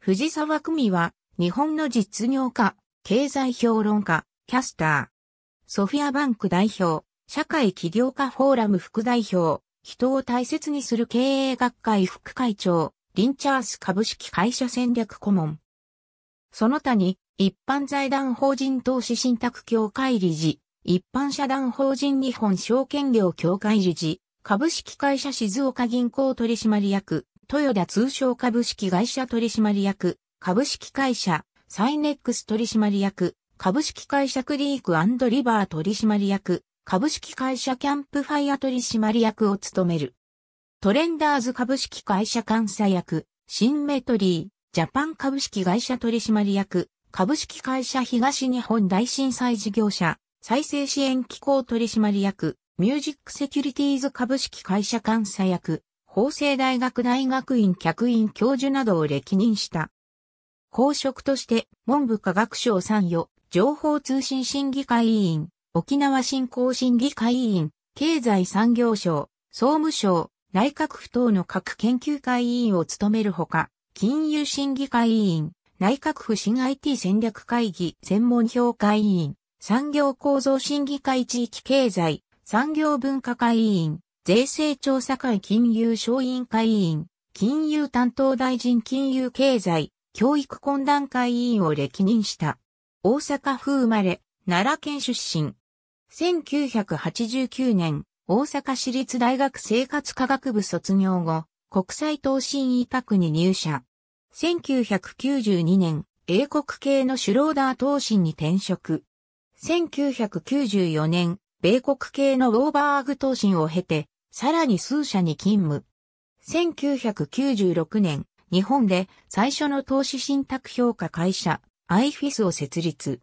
藤沢久美は、日本の実業家、経済評論家、キャスター。ソフィアバンク代表、社会起業家フォーラム副代表、人を大切にする経営学会副会長、リンチャース株式会社戦略顧問。その他に、一般財団法人投資信託協会理事、一般社団法人日本証券業協会理事、株式会社静岡銀行取締役、豊田通商株式会社取締役、株式会社、サイネックス取締役、株式会社クリークリバー取締役、株式会社キャンプファイア取締役を務める。トレンダーズ株式会社監査役、シンメトリー、ジャパン株式会社取締役、株式会社東日本大震災事業者、再生支援機構取締役、ミュージックセキュリティーズ株式会社監査役、法政大学大学院客員教授などを歴任した。公職として文部科学省参与、情報通信審議会委員、沖縄振興審議会委員、経済産業省、総務省、内閣府等の各研究会委員を務めるほか、金融審議会委員、内閣府新 IT 戦略会議専門評会委員、産業構造審議会地域経済、産業文化会委員、税制調査会金融小委員会委員、金融担当大臣金融経済、教育懇談会委員を歴任した。大阪府生まれ、奈良県出身。1989年、大阪市立大学生活科学部卒業後、国際投資委託に入社。1992年、英国系のシュローダー投資に転職。1994年、米国系のウォーバーグ投資を経て、さらに数社に勤務。1996年、日本で最初の投資信託評価会社、アイフィスを設立。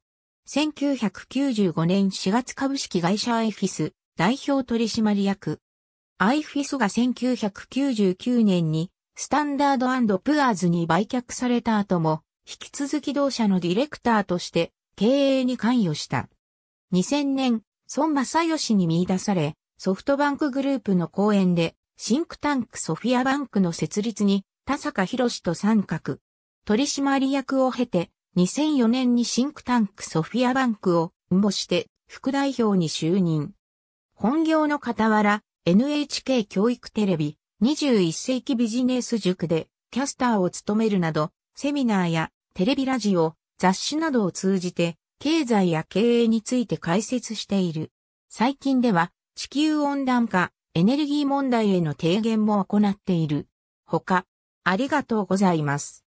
1995年4月株式会社アイフィス、代表取締役。アイフィスが1999年にスタンダードプアーズに売却された後も、引き続き同社のディレクターとして経営に関与した。2000年、孫正義に見出され、ソフトバンクグループの講演で、シンクタンクソフィアバンクの設立に、田坂博士と参画。取締役を経て、2004年にシンクタンクソフィアバンクを、応募して、副代表に就任。本業の傍ら、NHK 教育テレビ、21世紀ビジネス塾で、キャスターを務めるなど、セミナーや、テレビラジオ、雑誌などを通じて、経済や経営について解説している。最近では、地球温暖化、エネルギー問題への提言も行っている。ほか、ありがとうございます。